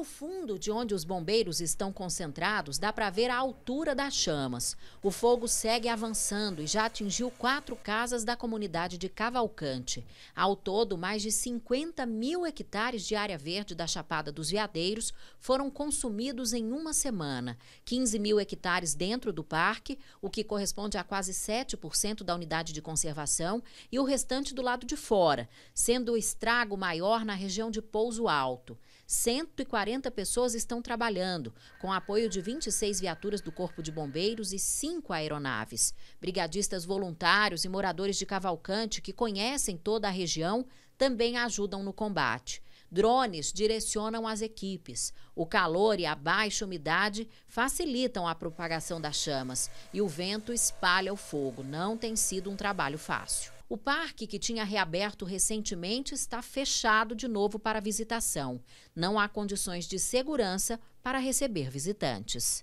Ao fundo de onde os bombeiros estão concentrados, dá para ver a altura das chamas. O fogo segue avançando e já atingiu quatro casas da comunidade de Cavalcante. Ao todo, mais de 50 mil hectares de área verde da Chapada dos Veadeiros foram consumidos em uma semana. 15 mil hectares dentro do parque, o que corresponde a quase 7% da unidade de conservação, e o restante do lado de fora, sendo o estrago maior na região de Pouso Alto. 140 40 pessoas estão trabalhando, com apoio de 26 viaturas do Corpo de Bombeiros e 5 aeronaves. Brigadistas voluntários e moradores de Cavalcante, que conhecem toda a região, também ajudam no combate. Drones direcionam as equipes. O calor e a baixa umidade facilitam a propagação das chamas e o vento espalha o fogo. Não tem sido um trabalho fácil. O parque, que tinha reaberto recentemente, está fechado de novo para visitação. Não há condições de segurança para receber visitantes.